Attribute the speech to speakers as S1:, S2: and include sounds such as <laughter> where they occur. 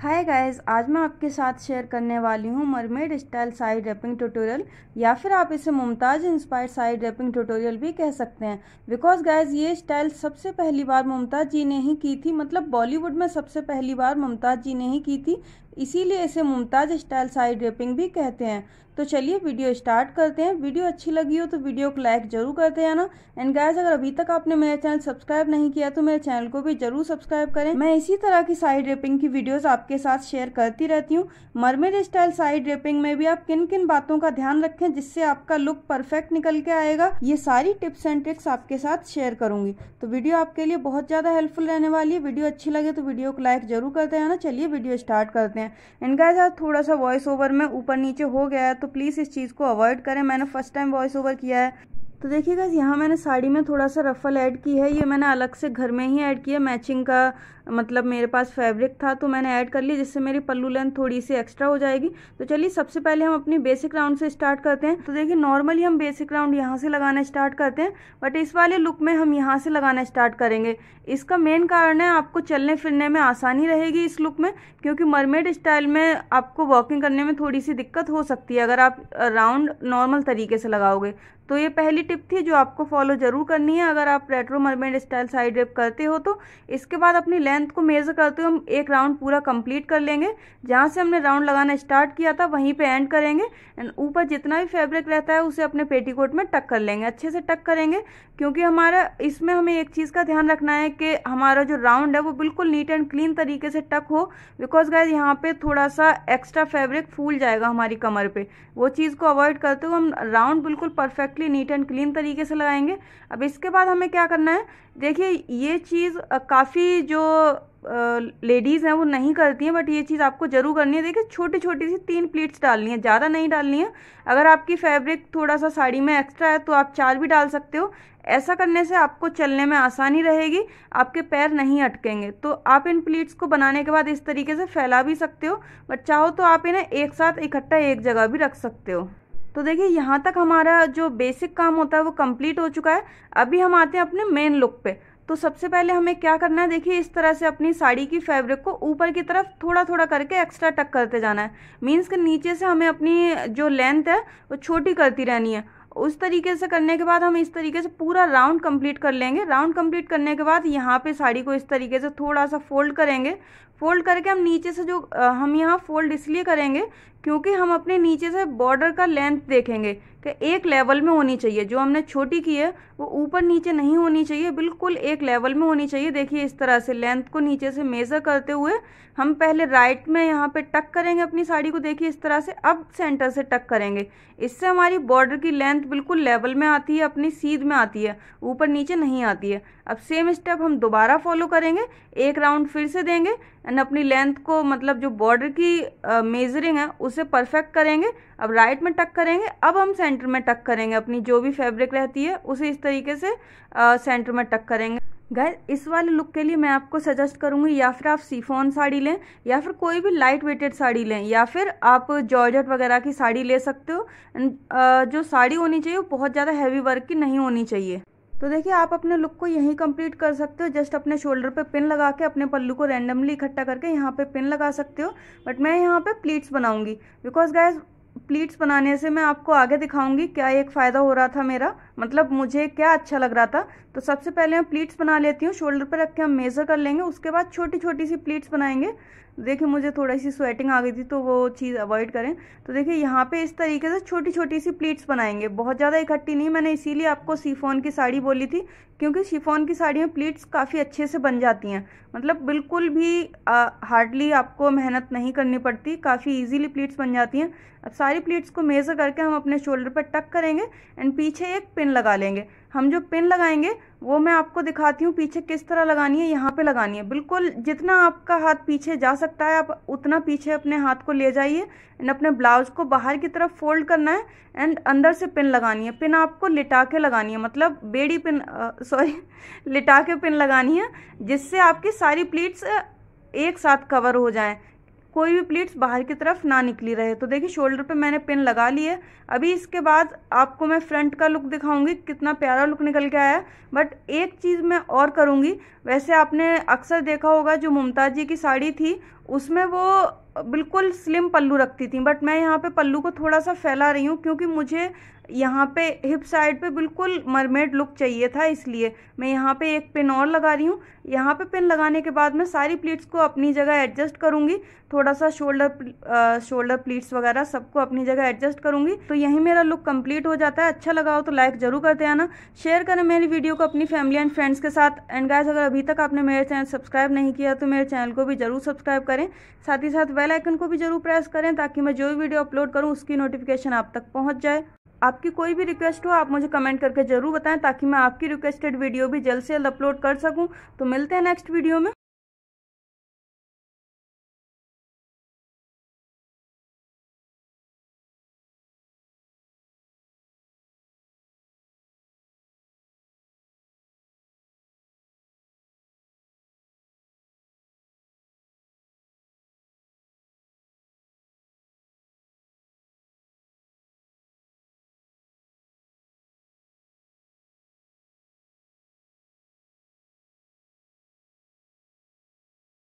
S1: hi guys आज मैं आपके साथ शेयर करने वाली हूँ mermaid style side wrapping tutorial या फिर आप इसे Mumtaz inspired side wrapping tutorial भी कह सकते हैं बिकॉज गाइस ये स्टाइल सबसे पहली बार मुमताज़ जी ने ही की थी मतलब बॉलीवुड में सबसे पहली बार मुमताज़ जी ने ही की थी इसीलिए इसे मुमताज़ स्टाइल साइड ड्रेपिंग भी कहते हैं तो चलिए वीडियो स्टार्ट करते हैं वीडियो अच्छी लगी हो तो वीडियो को लाइक जरूर करते हैं ना एंड गाइस अगर अभी तक आपने मेरा चैनल सब्सक्राइब नहीं किया तो मेरे चैनल को भी जरूर सब्सक्राइब करें मैं इसी तरह की साइड ड्रेपिंग की वीडियोस आपके साथ शेयर करती रहती हूँ मरमेड स्टाइल साइड ड्रेपिंग में भी आप किन किन बातों का ध्यान रखें जिससे आपका लुक परफेक्ट निकल के आएगा ये सारी टिप्स एंड ट्रिक्स आपके साथ शेयर करूंगी तो वीडियो आपके लिए बहुत ज़्यादा हेल्पफुल रहने वाली है वीडियो अच्छी लगे तो वीडियो को लाइक जरूर करते हैं ना चलिए वीडियो स्टार्ट करते हैं इनका एंड आज थोड़ा सा वॉइस ओवर में ऊपर नीचे हो गया है तो प्लीज़ इस चीज़ को अवॉइड करें मैंने फर्स्ट टाइम वॉइस ओवर किया है तो देखिएगा यहाँ मैंने साड़ी में थोड़ा सा रफ़ल ऐड की है ये मैंने अलग से घर में ही ऐड किया मैचिंग का मतलब मेरे पास फैब्रिक था तो मैंने ऐड कर लिया जिससे मेरी पल्लू लेंथ थोड़ी सी एक्स्ट्रा हो जाएगी तो चलिए सबसे पहले हम अपनी बेसिक राउंड से स्टार्ट करते हैं तो देखिए नॉर्मली हम बेसिक राउंड यहाँ से लगाना स्टार्ट करते हैं बट इस वाले लुक में हम यहाँ से लगाना स्टार्ट करेंगे इसका मेन कारण है आपको चलने फिरने में आसानी रहेगी इस लुक में क्योंकि मरमेड स्टाइल में आपको वॉकिंग करने में थोड़ी सी दिक्कत हो सकती है अगर आप राउंड नॉर्मल तरीके से लगाओगे तो ये पहली टिप थी जो आपको फॉलो ज़रूर करनी है अगर आप retro mermaid style side wrap करते हो तो इसके बाद अपनी लेंथ को मेज़र करते हुए हम एक राउंड पूरा कंप्लीट कर लेंगे जहाँ से हमने राउंड लगाना स्टार्ट किया था वहीं पे एंड करेंगे एंड ऊपर जितना भी फैब्रिक रहता है उसे अपने पेटीकोट में टक कर लेंगे अच्छे से टक करेंगे क्योंकि हमारा इसमें हमें एक चीज़ का ध्यान रखना है कि हमारा जो राउंड है वो बिल्कुल नीट एंड क्लीन तरीके से टक हो बिकॉज गाइज यहाँ पर थोड़ा सा एक्स्ट्रा फैब्रिक फूल जाएगा हमारी कमर पर वो चीज़ को अवॉइड करते हुए हम राउंड बिल्कुल perfectly neat and clean clean तरीके से लगाएंगे अब इसके बाद हमें क्या करना है देखिए ये चीज़ काफ़ी जो लेडीज़ हैं वो नहीं करती हैं बट ये चीज़ आपको ज़रूर करनी है देखिए छोटी छोटी सी तीन प्लीट्स डालनी है ज़्यादा नहीं डालनी है अगर आपकी फैब्रिक थोड़ा सा साड़ी में एक्स्ट्रा है तो आप चार भी डाल सकते हो ऐसा करने से आपको चलने में आसानी रहेगी आपके पैर नहीं अटकेंगे तो आप इन प्लीट्स को बनाने के बाद इस तरीके से फैला भी सकते हो बट चाहो तो आप इन्हें एक साथ इकट्ठा एक जगह भी रख सकते हो तो देखिए यहाँ तक हमारा जो बेसिक काम होता है वो कंप्लीट हो चुका है अभी हम आते हैं अपने मेन लुक पे तो सबसे पहले हमें क्या करना है देखिए इस तरह से अपनी साड़ी की फैब्रिक को ऊपर की तरफ थोड़ा थोड़ा करके एक्स्ट्रा टक करते जाना है मीन्स के नीचे से हमें अपनी जो लेंथ है वो छोटी करती रहनी है उस तरीके से करने के बाद हम इस तरीके से पूरा राउंड कंप्लीट कर लेंगे राउंड कंप्लीट करने के बाद यहाँ पे साड़ी को इस तरीके से थोड़ा सा फोल्ड करेंगे फोल्ड करके हम नीचे से जो हम यहाँ फोल्ड इसलिए करेंगे क्योंकि हम अपने नीचे से बॉर्डर का लेंथ देखेंगे कि एक लेवल में होनी चाहिए जो हमने छोटी की है वो ऊपर नीचे नहीं होनी चाहिए बिल्कुल एक लेवल में होनी चाहिए देखिए इस तरह से लेंथ को नीचे से मेज़र करते हुए हम पहले राइट में यहाँ पे टक करेंगे अपनी साड़ी को देखिए इस तरह से अब सेंटर से टक करेंगे इससे हमारी बॉर्डर की लेंथ बिल्कुल लेवल में आती है अपनी सीध में आती है ऊपर नीचे नहीं आती है अब सेम स्टेप हम दोबारा फॉलो करेंगे एक राउंड फिर से देंगे एंड अपनी लेंथ को मतलब जो बॉर्डर की मेजरिंग है उसे इसे परफेक्ट करेंगे अब राइट में टक करेंगे अब हम सेंटर में टक करेंगे अपनी जो भी फैब्रिक रहती है उसे इस तरीके से आ, सेंटर में टक करेंगे गैर इस वाले लुक के लिए मैं आपको सजेस्ट करूंगी या फिर आप सीफोन साड़ी लें या फिर कोई भी लाइट वेटेड साड़ी लें या फिर आप जॉर्जेट वगैरह की साड़ी ले सकते हो अं, जो साड़ी होनी चाहिए वो बहुत ज़्यादा हैवी वर्क की नहीं होनी चाहिए तो देखिए आप अपने लुक को यहीं कंप्लीट कर सकते हो जस्ट अपने शोल्डर पे पिन लगा के अपने पल्लू को रैंडमली इकट्ठा करके यहाँ पे पिन लगा सकते हो बट मैं यहाँ पे प्लीट्स बनाऊंगी बिकॉज गाइज प्लीट्स बनाने से मैं आपको आगे दिखाऊंगी क्या एक फ़ायदा हो रहा था मेरा मतलब मुझे क्या अच्छा लग रहा था तो सबसे पहले मैं प्लीट्स बना लेती हूँ शोल्डर पर रख के हम मेज़र कर लेंगे उसके बाद छोटी छोटी सी प्लीट्स बनाएंगे देखिए मुझे थोड़ी सी स्वेटिंग आ गई थी तो वो चीज़ अवॉइड करें तो देखिए यहाँ पे इस तरीके से छोटी छोटी सी प्लीट्स बनाएंगे बहुत ज़्यादा इकट्ठी नहीं मैंने इसीलिए आपको सीफोन की साड़ी बोली थी क्योंकि शिफोन की साड़ी में प्लीट्स काफ़ी अच्छे से बन जाती हैं मतलब बिल्कुल भी हार्डली आपको मेहनत नहीं करनी पड़ती काफ़ी इजीली प्लीट्स बन जाती हैं अब सारी प्लीट्स को मेज़र करके हम अपने शोल्डर पर टक करेंगे एंड पीछे एक पिन पिन लगा लेंगे हम जो पिन लगाएंगे वो मैं आपको दिखाती हूँ पीछे किस तरह लगानी है यहाँ पे लगानी है बिल्कुल जितना आपका हाथ पीछे जा सकता है आप उतना पीछे अपने हाथ को ले जाइए एंड अपने ब्लाउज को बाहर की तरफ फोल्ड करना है एंड अंदर से पिन लगानी है पिन आपको लिटा के लगानी है मतलब बेड़ी पिन सॉरी <laughs> लिटा के पिन लगानी है जिससे आपकी सारी प्लीट्स एक साथ कवर हो जाएं कोई भी प्लीट्स बाहर की तरफ ना निकली रहे तो देखिए शोल्डर पे मैंने पिन लगा लिए है अभी इसके बाद आपको मैं फ्रंट का लुक दिखाऊंगी कितना प्यारा लुक निकल के आया बट एक चीज़ मैं और करूँगी वैसे आपने अक्सर देखा होगा जो मुमताज़ जी की साड़ी थी उसमें वो बिल्कुल स्लिम पल्लू रखती थी बट मैं यहाँ पे पल्लू को थोड़ा सा फैला रही हूँ क्योंकि मुझे यहाँ पे हिप साइड पे बिल्कुल मरमेड लुक चाहिए था इसलिए मैं यहाँ पे एक पिन और लगा रही हूँ यहाँ पे पिन लगाने के बाद मैं सारी प्लीट्स को अपनी जगह एडजस्ट करूँगी थोड़ा सा शोल्डर शोल्डर प्लीट्स वगैरह सबको अपनी जगह एडजस्ट करूँगी तो यही मेरा लुक कंप्लीट हो जाता है अच्छा लगा हो तो लाइक ज़रूर करते आना शेयर करें मेरी वीडियो को अपनी फैमिली एंड फ्रेंड्स के साथ एंड गाइज अगर अभी तक आपने मेरे चैनल सब्सक्राइब नहीं किया तो मेरे चैनल को भी ज़रूर सब्सक्राइब करें साथ ही साथ वेल बेल आइकन को भी जरूर प्रेस करें ताकि मैं जो भी वीडियो अपलोड करूं उसकी नोटिफिकेशन आप तक पहुंच जाए आपकी कोई भी रिक्वेस्ट हो आप मुझे कमेंट करके जरूर बताएं ताकि मैं आपकी रिक्वेस्टेड वीडियो भी जल्द से जल्द अपलोड कर सकूं तो मिलते हैं नेक्स्ट वीडियो में